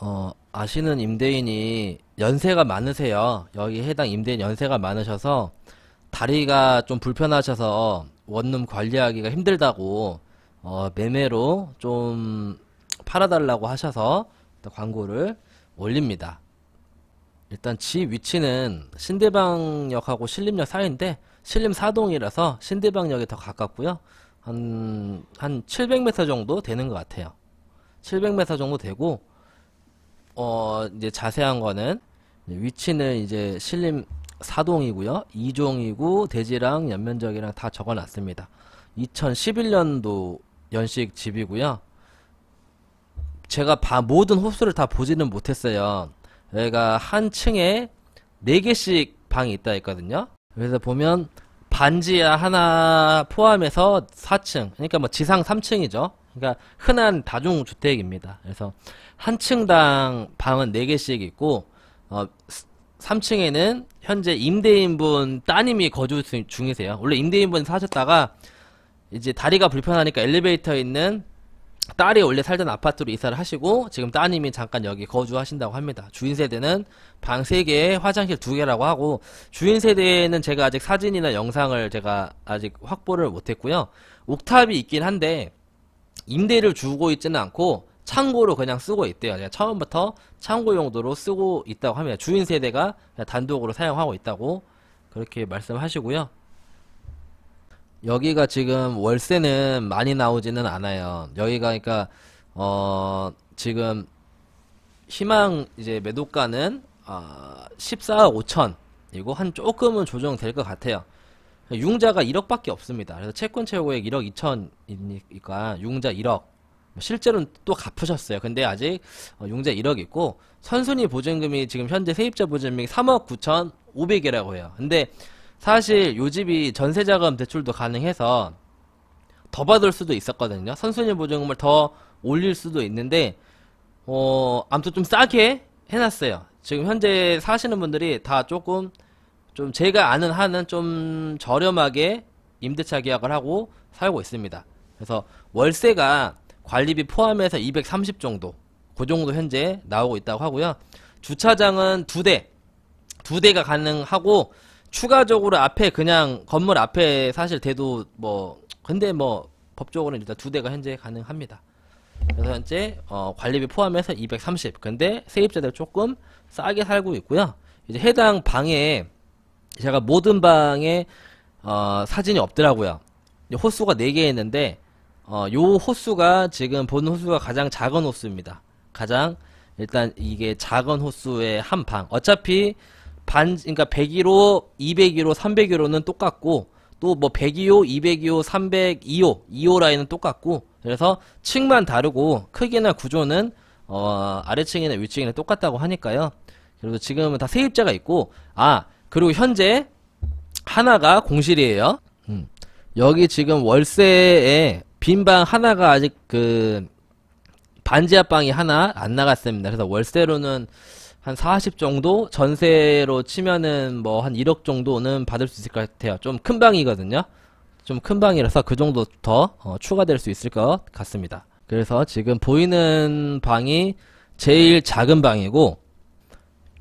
어, 아시는 임대인이 연세가 많으세요. 여기 해당 임대인 연세가 많으셔서 다리가 좀 불편하셔서 원룸 관리하기가 힘들다고 어, 매매로 좀 팔아달라고 하셔서 광고를 올립니다. 일단 지 위치는 신대방역하고 신림역 사이인데 신림 사동이라서 신대방역이 더 가깝고요. 한, 한 700m 정도 되는 것 같아요. 700m 정도 되고 어, 이제 자세한 거는 위치는 이제 신림 4동이고요2종이고 대지랑 연면적이랑 다 적어놨습니다. 2011년도 연식 집이고요. 제가 바, 모든 호수를다 보지는 못했어요. 여기가 한 층에 4개씩 방이 있다 했거든요. 그래서 보면 반지하 하나 포함해서 4층, 그러니까 뭐 지상 3층이죠. 그러니까 흔한 다중주택입니다. 그래서 한 층당 방은 4개씩 있고 어, 3층에는 현재 임대인분 따님이 거주 중이세요. 원래 임대인분 사셨다가 이제 다리가 불편하니까 엘리베이터에 있는 딸이 원래 살던 아파트로 이사를 하시고 지금 따님이 잠깐 여기 거주하신다고 합니다. 주인 세대는 방 3개에 화장실 2개라고 하고 주인 세대는 제가 아직 사진이나 영상을 제가 아직 확보를 못했고요. 옥탑이 있긴 한데 임대를 주고 있지는 않고 창고로 그냥 쓰고 있대요. 그냥 처음부터 창고 용도로 쓰고 있다고 합니다. 주인 세대가 단독으로 사용하고 있다고 그렇게 말씀하시고요. 여기가 지금 월세는 많이 나오지는 않아요. 여기가 그러니까 어 지금 희망 이제 매도가는 어 아, 14억 5천이고 한 조금은 조정될 것 같아요. 융자가 1억밖에 없습니다. 그래서 채권 최고액 1억 2천이니까 융자 1억. 뭐 실제로는 또 갚으셨어요. 근데 아직 어, 융자 1억 있고 선순위 보증금이 지금 현재 세입자 보증금이 3억 9천 5백이라고 해요. 근데 사실 요 집이 전세자금 대출도 가능해서 더 받을 수도 있었거든요. 선순위 보증금을 더 올릴 수도 있는데 어 아무튼 좀 싸게 해놨어요. 지금 현재 사시는 분들이 다 조금 좀 제가 아는 한은 좀 저렴하게 임대차 계약을 하고 살고 있습니다. 그래서 월세가 관리비 포함해서 230 정도, 그 정도 현재 나오고 있다고 하고요. 주차장은 두 대, 두 대가 가능하고 추가적으로 앞에 그냥 건물 앞에 사실 대도 뭐 근데 뭐 법적으로는 일단 두 대가 현재 가능합니다. 그래서 현재 어, 관리비 포함해서 230. 근데 세입자들 조금 싸게 살고 있고요. 이제 해당 방에 제가 모든 방에 어, 사진이 없더라고요. 호수가 4개 있는데 어, 요 호수가 지금 본 호수가 가장 작은 호수입니다. 가장 일단 이게 작은 호수의 한 방. 어차피 반 그러니까 101호, 201호, 301호는 똑같고 또 뭐 102호, 202호, 302호, 2호 라인은 똑같고 그래서 층만 다르고 크기나 구조는 어, 아래층이나 위층이나 똑같다고 하니까요. 그래서 지금은 다 세입자가 있고 아 그리고 현재 하나가 공실이에요. 음. 여기 지금 월세에 빈방 하나가 아직 그 반지하 방이 하나 안 나갔습니다. 그래서 월세로는 한 40 정도 전세로 치면은 뭐 한 1억 정도는 받을 수 있을 것 같아요. 좀 큰 방이거든요. 좀 큰 방이라서 그 정도 더 어, 추가될 수 있을 것 같습니다. 그래서 지금 보이는 방이 제일 작은 방이고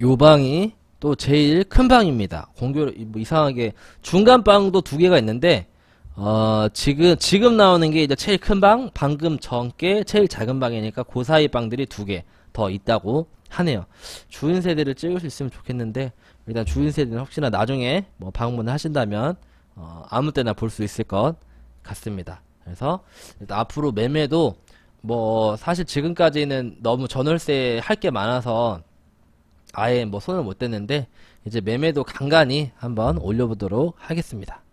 요 방이 또 제일 큰 방입니다. 공교 뭐 이상하게 중간 방도 두 개가 있는데 어 지금 지금 나오는 게 이제 제일 큰 방, 방금 전께 제일 작은 방이니까 그 사이 방들이 두 개 더 있다고 하네요. 주인 세대를 찍을 수 있으면 좋겠는데 일단 주인 세대는 혹시나 나중에 뭐 방문을 하신다면 어 아무 때나 볼 수 있을 것 같습니다. 그래서 앞으로 매매도 뭐 사실 지금까지는 너무 전월세 할 게 많아서 아예 뭐 손을 못 댔는데 이제 매매도 간간히 한번 올려보도록 하겠습니다.